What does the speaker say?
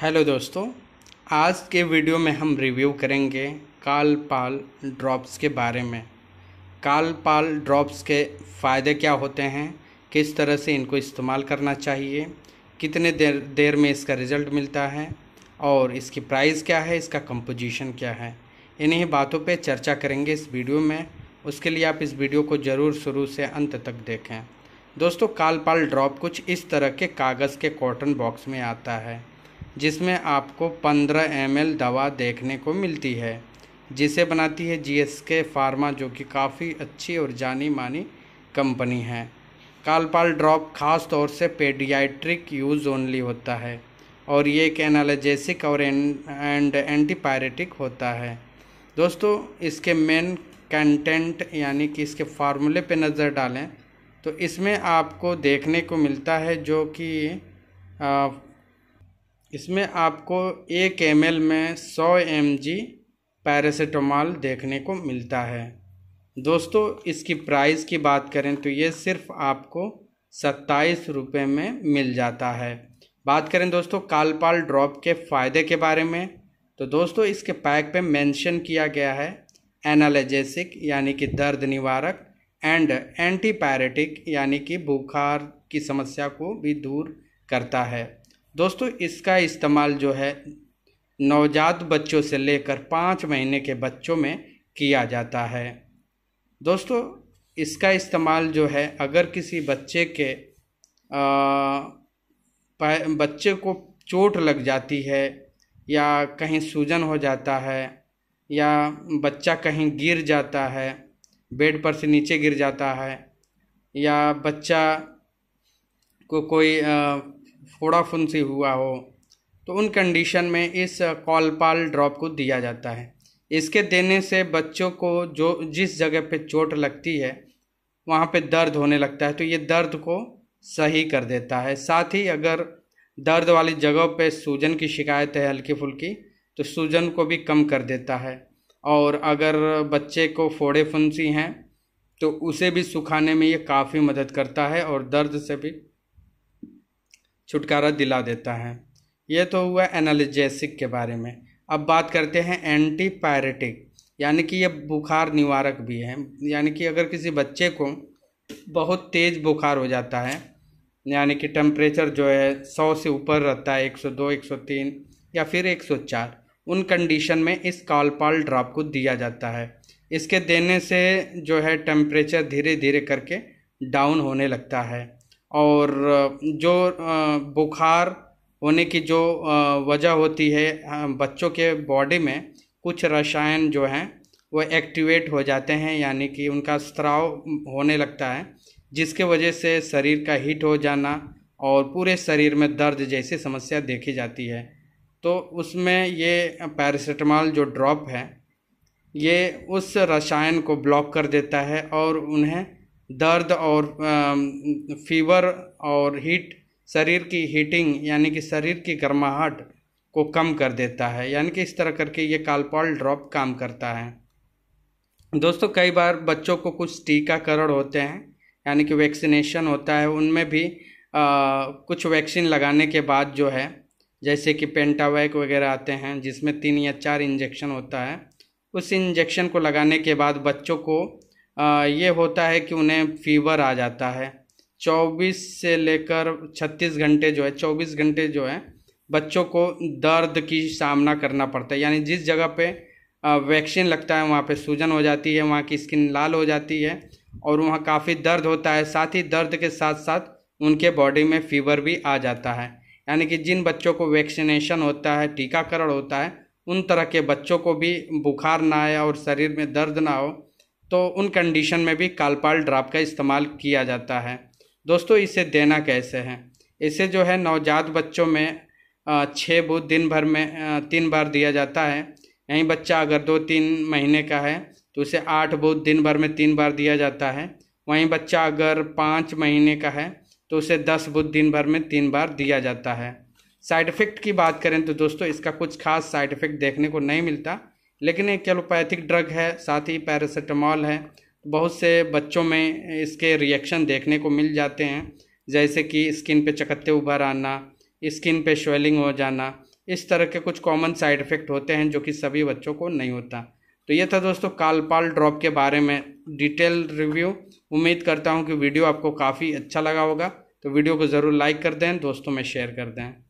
hello दोस्तों आज के वीडियो में हम रिव्यू करेंगे काल पाल ड्रॉप्स के बारे में काल पाल ड्रॉप्स के फ़ायदे क्या होते हैं किस तरह से इनको इस्तेमाल करना चाहिए कितने देर देर में इसका रिज़ल्ट मिलता है और इसकी प्राइस क्या है इसका कंपोजिशन क्या है इन्हीं बातों पे चर्चा करेंगे इस वीडियो में उसके लिए आप इस वीडियो को ज़रूर शुरू से अंत तक देखें दोस्तों काल पाल ड्रॉप कुछ इस तरह के कागज़ के कॉटन बॉक्स में आता है जिसमें आपको 15 एम दवा देखने को मिलती है जिसे बनाती है जीएसके फार्मा जो कि काफ़ी अच्छी और जानी मानी कंपनी है कालपाल ड्रॉप खास तौर से पेडियाट्रिक यूज़ ओनली होता है और ये एक एनालजेसिक और एंड एंटीपायरेटिक होता है दोस्तों इसके मेन कंटेंट यानी कि इसके फार्मूले पे नज़र डालें तो इसमें आपको देखने को मिलता है जो कि इसमें आपको एक एम में 100 एम जी पैरासीटामॉल देखने को मिलता है दोस्तों इसकी प्राइस की बात करें तो ये सिर्फ आपको सत्ताईस रुपये में मिल जाता है बात करें दोस्तों कालपाल ड्रॉप के फ़ायदे के बारे में तो दोस्तों इसके पैक पे मेंशन किया गया है एनालजेसिक यानी कि दर्द निवारक एंड एंटीपायरेटिक यानी कि बुखार की समस्या को भी दूर करता है दोस्तों इसका इस्तेमाल जो है नवजात बच्चों से लेकर पाँच महीने के बच्चों में किया जाता है दोस्तों इसका इस्तेमाल जो है अगर किसी बच्चे के आ, बच्चे को चोट लग जाती है या कहीं सूजन हो जाता है या बच्चा कहीं गिर जाता है बेड पर से नीचे गिर जाता है या बच्चा को कोई आ, फोड़ा से हुआ हो तो उन कंडीशन में इस कॉलपाल ड्रॉप को दिया जाता है इसके देने से बच्चों को जो जिस जगह पे चोट लगती है वहाँ पे दर्द होने लगता है तो ये दर्द को सही कर देता है साथ ही अगर दर्द वाली जगह पे सूजन की शिकायत है हल्की फुल्की तो सूजन को भी कम कर देता है और अगर बच्चे को फोड़े फुंसी हैं तो उसे भी सुखाने में ये काफ़ी मदद करता है और दर्द से भी छुटकारा दिला देता है यह तो हुआ एनालिजेसिक के बारे में अब बात करते हैं एंटीपायरेटिक यानी कि यह बुखार निवारक भी है यानी कि अगर किसी बच्चे को बहुत तेज़ बुखार हो जाता है यानी कि टेम्परेचर जो है सौ से ऊपर रहता है एक एक सौ दो सौ तीन या फिर एक सौ चार उन कंडीशन में इस कॉलपाल ड्रॉप को दिया जाता है इसके देने से जो है टेम्परेचर धीरे धीरे करके डाउन होने लगता है और जो बुखार होने की जो वजह होती है बच्चों के बॉडी में कुछ रसायन जो हैं वो एक्टिवेट हो जाते हैं यानी कि उनका स्त्राव होने लगता है जिसके वजह से शरीर का हीट हो जाना और पूरे शरीर में दर्द जैसी समस्या देखी जाती है तो उसमें ये पैरासीटामॉल जो ड्रॉप है ये उस रसायन को ब्लॉक कर देता है और उन्हें दर्द और फीवर और हीट शरीर की हीटिंग यानी कि शरीर की गर्माहट को कम कर देता है यानी कि इस तरह करके ये कालपॉल ड्रॉप काम करता है दोस्तों कई बार बच्चों को कुछ टीकाकरण होते हैं यानी कि वैक्सीनेशन होता है उनमें भी आ, कुछ वैक्सीन लगाने के बाद जो है जैसे कि पेंटावैक वगैरह आते हैं जिसमें तीन या चार इंजेक्शन होता है उस इंजेक्शन को लगाने के बाद बच्चों को ये होता है कि उन्हें फीवर आ जाता है 24 से लेकर 36 घंटे जो है 24 घंटे जो है बच्चों को दर्द की सामना करना पड़ता है यानी जिस जगह पे वैक्सीन लगता है वहाँ पे सूजन हो जाती है वहाँ की स्किन लाल हो जाती है और वहाँ काफ़ी दर्द होता है साथ ही दर्द के साथ साथ उनके बॉडी में फीवर भी आ जाता है यानी कि जिन बच्चों को वैक्सीनेशन होता है टीकाकरण होता है उन तरह के बच्चों को भी बुखार ना आए और शरीर में दर्द ना हो तो उन कंडीशन में भी कालपाल ड्राप का इस्तेमाल किया जाता है दोस्तों इसे देना कैसे है इसे जो है नवजात बच्चों में छः बूथ दिन भर में तीन बार दिया जाता है यहीं बच्चा अगर दो तीन महीने का है तो उसे आठ बूथ दिन भर में तीन बार दिया जाता है वहीं बच्चा अगर पाँच महीने का है तो उसे दस बुध दिन भर में तीन बार दिया जाता है साइड इफ़ेक्ट की बात करें तो दोस्तों इसका कुछ खास साइड इफ़ेक्ट देखने को नहीं मिलता लेकिन एक एलोपैथिक ड्रग है साथ ही पैरासीटामॉल है बहुत से बच्चों में इसके रिएक्शन देखने को मिल जाते हैं जैसे कि स्किन पे चकत्ते उभर आना स्किन पे श्वेलिंग हो जाना इस तरह के कुछ कॉमन साइड इफ़ेक्ट होते हैं जो कि सभी बच्चों को नहीं होता तो ये था दोस्तों कालपाल ड्रॉप के बारे में डिटेल रिव्यू उम्मीद करता हूँ कि वीडियो आपको काफ़ी अच्छा लगा होगा तो वीडियो को ज़रूर लाइक कर दें दोस्तों में शेयर कर दें